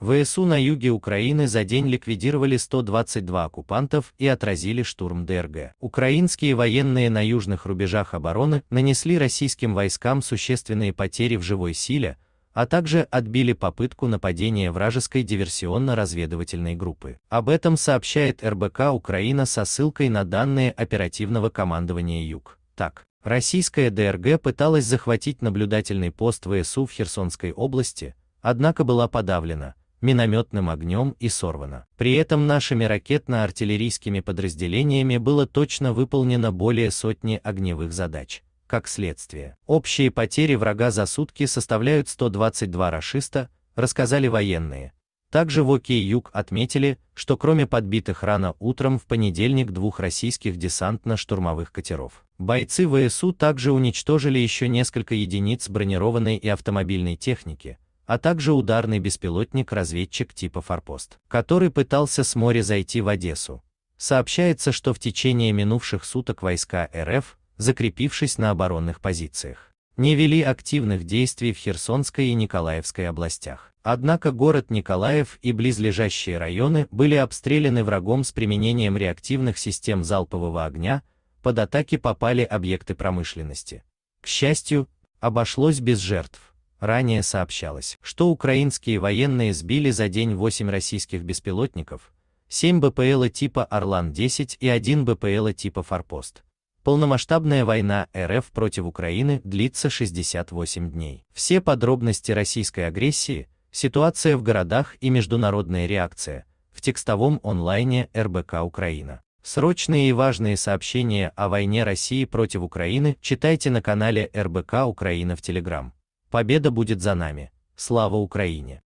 ВСУ на юге Украины за день ликвидировали 122 оккупантов и отразили штурм ДРГ. Украинские военные на южных рубежах обороны нанесли российским войскам существенные потери в живой силе, а также отбили попытку нападения вражеской диверсионно-разведывательной группы. Об этом сообщает РБК Украина со ссылкой на данные оперативного командования Юг. Так, российская ДРГ пыталась захватить наблюдательный пост ВСУ в Херсонской области, однако была подавлена, минометным огнем и сорвано. При этом нашими ракетно-артиллерийскими подразделениями было точно выполнено более сотни огневых задач. Как следствие, общие потери врага за сутки составляют 122 рашиста, рассказали военные. Также в ОКИ Юг отметили, что кроме подбитых рано утром в понедельник двух российских десантно-штурмовых катеров, бойцы ВСУ также уничтожили еще несколько единиц бронированной и автомобильной техники, а также ударный беспилотник-разведчик типа «Форпост», который пытался с моря зайти в Одессу. Сообщается, что в течение минувших суток войска РФ, закрепившись на оборонных позициях, не вели активных действий в Херсонской и Николаевской областях. Однако город Николаев и близлежащие районы были обстреляны врагом с применением реактивных систем залпового огня, под атаки попали объекты промышленности. К счастью, обошлось без жертв. Ранее сообщалось, что украинские военные сбили за день 8 российских беспилотников, 7 БПЛа типа «Орлан-10» и 1 БПЛа типа «Форпост». Полномасштабная война РФ против Украины длится 68 дней. Все подробности российской агрессии, ситуация в городах и международная реакция в текстовом онлайне РБК Украина. Срочные и важные сообщения о войне России против Украины читайте на канале РБК Украина в Телеграм. Победа будет за нами. Слава Украине!